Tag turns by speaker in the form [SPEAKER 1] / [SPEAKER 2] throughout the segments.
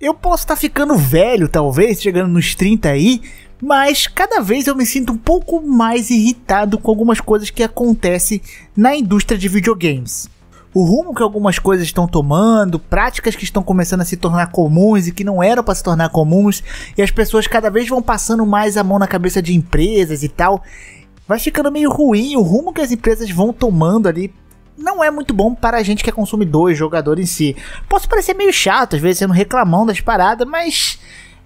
[SPEAKER 1] Eu posso estar tá ficando velho, talvez, chegando nos 30 aí, mas cada vez eu me sinto um pouco mais irritado com algumas coisas que acontecem na indústria de videogames. O rumo que algumas coisas estão tomando, práticas que estão começando a se tornar comuns e que não eram para se tornar comuns, e as pessoas cada vez vão passando mais a mão na cabeça de empresas e tal, vai ficando meio ruim o rumo que as empresas vão tomando ali não é muito bom para a gente que é consumidor e jogador em si. Posso parecer meio chato, às vezes sendo reclamão das paradas, mas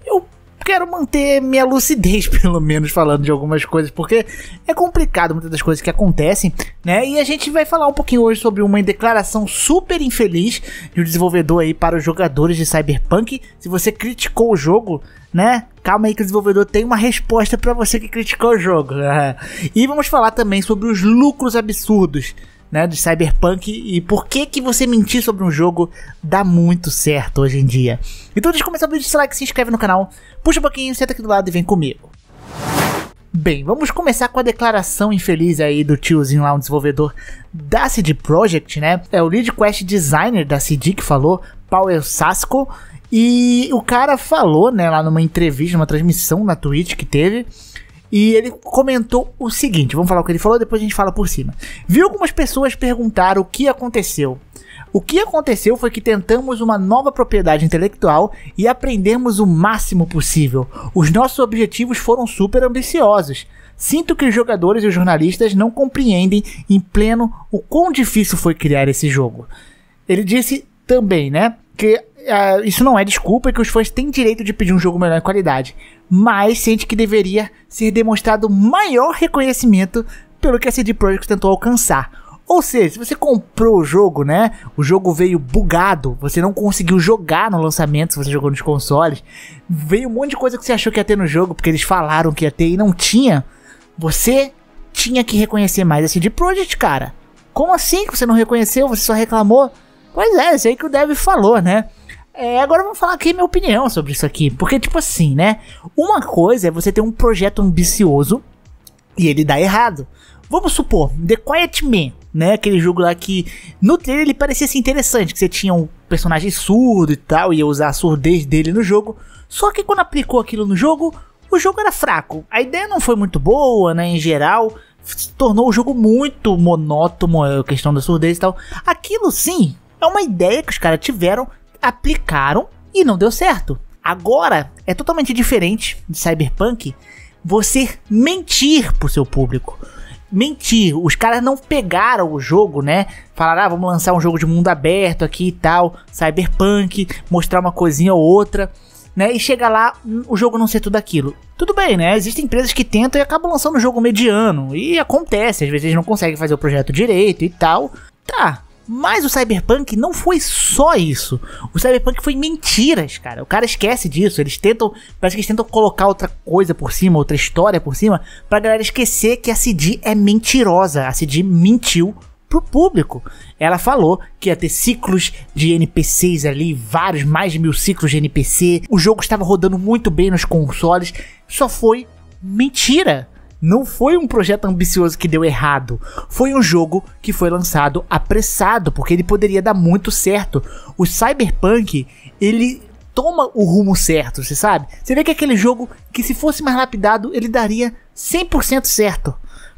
[SPEAKER 1] eu quero manter minha lucidez, pelo menos, falando de algumas coisas, porque é complicado muitas das coisas que acontecem, né? E a gente vai falar um pouquinho hoje sobre uma declaração super infeliz de um desenvolvedor aí para os jogadores de Cyberpunk. Se você criticou o jogo, né? Calma aí que o desenvolvedor tem uma resposta para você que criticou o jogo. e vamos falar também sobre os lucros absurdos né, de cyberpunk e por que que você mentir sobre um jogo dá muito certo hoje em dia. Então deixa eu começar o vídeo, like, se inscreve no canal, puxa um pouquinho, senta aqui do lado e vem comigo. Bem, vamos começar com a declaração infeliz aí do tiozinho lá, um desenvolvedor da CD Projekt, né? É o lead quest designer da CD que falou, Paul Sasco, e o cara falou, né, lá numa entrevista, numa transmissão na Twitch que teve, e ele comentou o seguinte: vamos falar o que ele falou, depois a gente fala por cima. Viu algumas pessoas perguntar o que aconteceu. O que aconteceu foi que tentamos uma nova propriedade intelectual e aprendemos o máximo possível. Os nossos objetivos foram super ambiciosos. Sinto que os jogadores e os jornalistas não compreendem em pleno o quão difícil foi criar esse jogo. Ele disse também, né, que uh, isso não é desculpa é que os fãs têm direito de pedir um jogo melhor em qualidade, mas sente que deveria ser demonstrado maior reconhecimento pelo que a CD Projekt tentou alcançar. Ou seja, se você comprou o jogo, né? O jogo veio bugado, você não conseguiu jogar no lançamento, se você jogou nos consoles, veio um monte de coisa que você achou que ia ter no jogo, porque eles falaram que ia ter e não tinha. Você tinha que reconhecer mais a CD Projekt, cara. Como assim que você não reconheceu? Você só reclamou? Pois é, isso aí que o Dev falou, né? É, agora vamos falar aqui minha opinião sobre isso aqui. Porque, tipo assim, né? Uma coisa é você ter um projeto ambicioso e ele dá errado. Vamos supor, The Quiet Man, né? Aquele jogo lá que no trailer ele parecia assim, interessante, que você tinha um personagem surdo e tal, ia usar a surdez dele no jogo. Só que quando aplicou aquilo no jogo, o jogo era fraco. A ideia não foi muito boa, né? Em geral, se tornou o jogo muito monótono, a questão da surdez e tal. Aquilo sim é uma ideia que os caras tiveram aplicaram e não deu certo. Agora é totalmente diferente de Cyberpunk você mentir pro seu público. Mentir, os caras não pegaram o jogo, né? Falaram, ah, vamos lançar um jogo de mundo aberto aqui e tal, cyberpunk, mostrar uma coisinha ou outra, né? E chega lá, hum, o jogo não ser tudo aquilo. Tudo bem, né? Existem empresas que tentam e acabam lançando um jogo mediano, e acontece, às vezes eles não conseguem fazer o projeto direito e tal. Tá, mas o Cyberpunk não foi só isso. O Cyberpunk foi mentiras, cara. O cara esquece disso. Eles tentam, parece que eles tentam colocar outra coisa por cima, outra história por cima, pra galera esquecer que a CD é mentirosa. A CD mentiu pro público. Ela falou que ia ter ciclos de NPCs ali, vários, mais de mil ciclos de NPC. O jogo estava rodando muito bem nos consoles. Só foi mentira. Não foi um projeto ambicioso que deu errado. Foi um jogo que foi lançado apressado, porque ele poderia dar muito certo. O Cyberpunk, ele toma o rumo certo, você sabe? Você vê que é aquele jogo que se fosse mais lapidado, ele daria 100% certo.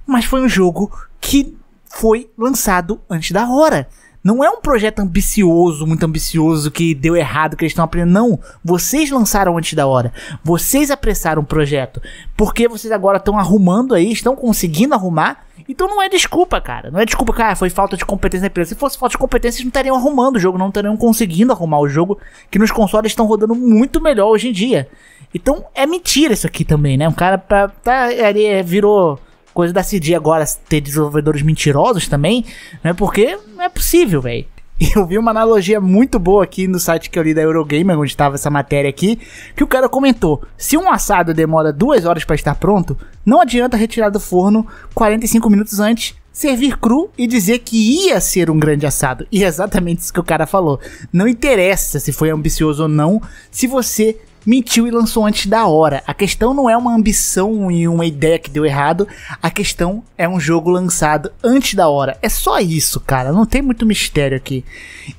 [SPEAKER 1] Mas foi um jogo que foi lançado antes da hora. Não é um projeto ambicioso, muito ambicioso, que deu errado, que eles estão aprendendo. Não, vocês lançaram antes da hora. Vocês apressaram o projeto. Porque vocês agora estão arrumando aí, estão conseguindo arrumar. Então não é desculpa, cara. Não é desculpa, cara, ah, foi falta de competência na empresa. Se fosse falta de competência, eles não estariam arrumando o jogo, não estariam conseguindo arrumar o jogo, que nos consoles estão rodando muito melhor hoje em dia. Então é mentira isso aqui também, né? Um cara pra, tá, ele é, virou coisa da CD agora ter desenvolvedores mentirosos também, né? Porque não é possível, velho. Eu vi uma analogia muito boa aqui no site que eu li da Eurogamer, onde estava essa matéria aqui, que o cara comentou: se um assado demora duas horas para estar pronto, não adianta retirar do forno 45 minutos antes, servir cru e dizer que ia ser um grande assado. E é exatamente isso que o cara falou. Não interessa se foi ambicioso ou não, se você mentiu e lançou antes da hora. A questão não é uma ambição e uma ideia que deu errado, a questão é um jogo lançado antes da hora. É só isso, cara, não tem muito mistério aqui.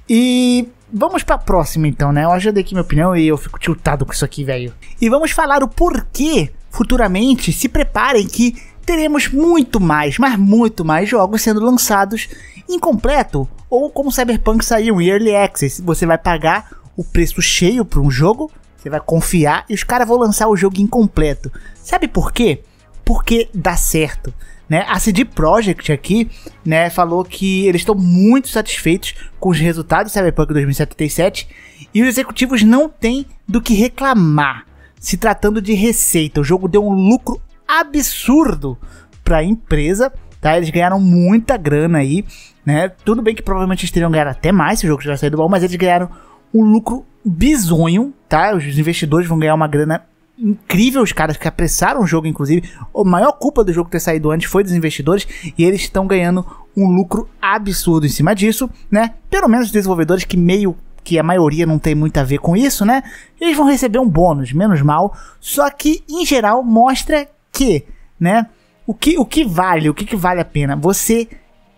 [SPEAKER 1] E vamos pra próxima então, né? Eu já dei aqui minha opinião e eu fico tiltado com isso aqui, velho. E vamos falar o porquê futuramente se preparem que teremos muito mais, mas muito mais jogos sendo lançados incompleto ou como Cyberpunk saiu em Early Access, você vai pagar o preço cheio por um jogo você vai confiar e os caras vão lançar o jogo incompleto. Sabe por quê? Porque dá certo. Né? A CD Projekt aqui né, falou que eles estão muito satisfeitos com os resultados do Cyberpunk 2077 e os executivos não têm do que reclamar. Se tratando de receita, o jogo deu um lucro absurdo para a empresa, tá? Eles ganharam muita grana aí, né? Tudo bem que provavelmente eles teriam ganhado até mais se o jogo tivesse saído bom, mas eles ganharam um lucro bizonho, tá? Os investidores vão ganhar uma grana incrível, os caras que apressaram o jogo, inclusive. A maior culpa do jogo ter saído antes foi dos investidores e eles estão ganhando um lucro absurdo em cima disso, né? Pelo menos os desenvolvedores que meio que a maioria não tem muito a ver com isso, né? Eles vão receber um bônus, menos mal. Só que, em geral, mostra que, né? O que, o que vale, o que, que vale a pena? Você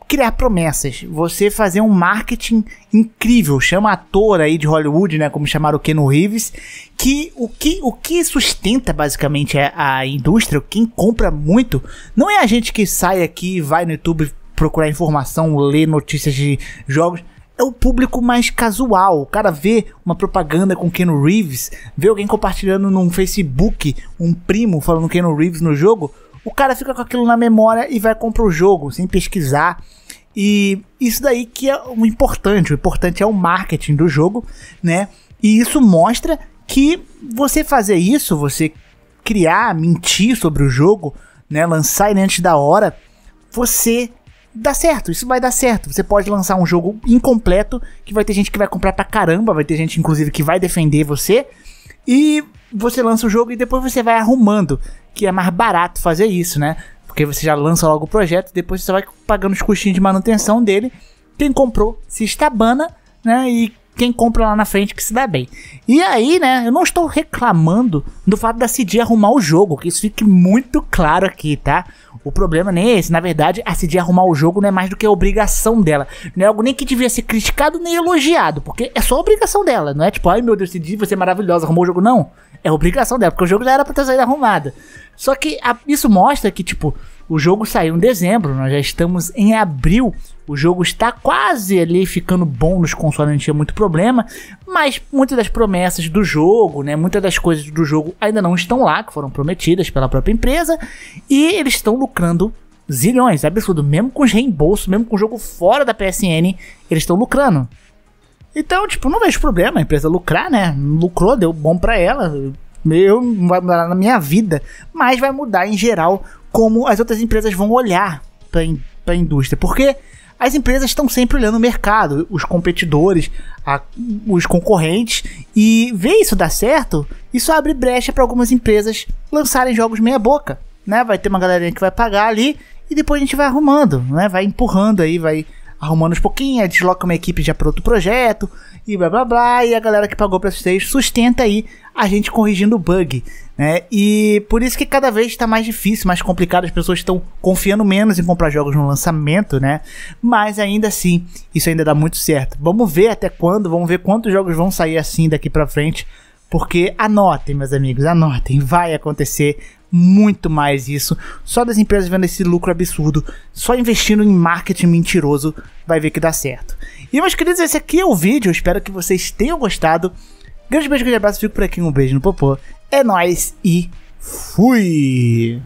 [SPEAKER 1] criar promessas, você fazer um marketing incrível, chama ator aí de Hollywood, né, como chamaram o Ken Reeves, que o que o que sustenta basicamente a, é a indústria, quem compra muito, não é a gente que sai aqui, vai no YouTube procurar informação, ler notícias de jogos, é o público mais casual. O cara vê uma propaganda com Ken Reeves, vê alguém compartilhando num Facebook, um primo falando Ken Reeves no jogo, o cara fica com aquilo na memória e vai comprar o jogo sem pesquisar. E isso daí que é o importante, o importante é o marketing do jogo, né? E isso mostra que você fazer isso, você criar, mentir sobre o jogo, né, lançar ele antes da hora, você dá certo, isso vai dar certo. Você pode lançar um jogo incompleto que vai ter gente que vai comprar pra caramba, vai ter gente inclusive que vai defender você. E você lança o jogo e depois você vai arrumando, que é mais barato fazer isso, né? Porque você já lança logo o projeto, depois você vai pagando os custinhos de manutenção dele. Quem comprou se estabana, né? E quem compra lá na frente que se dá bem. E aí, né, eu não estou reclamando do fato da CD arrumar o jogo, que isso fique muito claro aqui, tá? O problema nem é esse, na verdade, a CD arrumar o jogo não é mais do que a obrigação dela. Não é algo nem que devia ser criticado nem elogiado, porque é só obrigação dela, não é tipo, ai meu Deus, CD, você é maravilhosa, arrumou o jogo, não. É obrigação dela, porque o jogo já era pra ter saído arrumado. Só que a, isso mostra que, tipo, o jogo saiu em dezembro, nós já estamos em abril. O jogo está quase ali ficando bom nos consoles, não tinha muito problema. Mas muitas das promessas do jogo, né? Muitas das coisas do jogo ainda não estão lá, que foram prometidas pela própria empresa. E eles estão lucrando zilhões, absurdo. Mesmo com os reembolsos, mesmo com o jogo fora da PSN, eles estão lucrando. Então, tipo, não vejo problema a empresa lucrar, né? Lucrou, deu bom para ela. meu não vai mudar na minha vida, mas vai mudar em geral como as outras empresas vão olhar para in, a indústria. Porque as empresas estão sempre olhando o mercado, os competidores, a, os concorrentes, e ver isso dar certo, isso abre brecha para algumas empresas lançarem jogos meia-boca. Né? Vai ter uma galerinha que vai pagar ali e depois a gente vai arrumando, né? vai empurrando aí, vai arrumando uns pouquinhos, desloca uma equipe já para outro projeto e blá blá blá. E a galera que pagou para vocês sustenta aí a gente corrigindo o bug, né? E por isso que cada vez está mais difícil, mais complicado, as pessoas estão confiando menos em comprar jogos no lançamento, né? Mas ainda assim, isso ainda dá muito certo. Vamos ver até quando, vamos ver quantos jogos vão sair assim daqui para frente. Porque anotem, meus amigos, anotem, vai acontecer, muito mais isso. Só das empresas vendo esse lucro absurdo, só investindo em marketing mentiroso, vai ver que dá certo. E meus queridos, esse aqui é o vídeo. espero que vocês tenham gostado. Grande beijo, grande abraço. Fico por aqui. Um beijo no popô. É nóis e fui!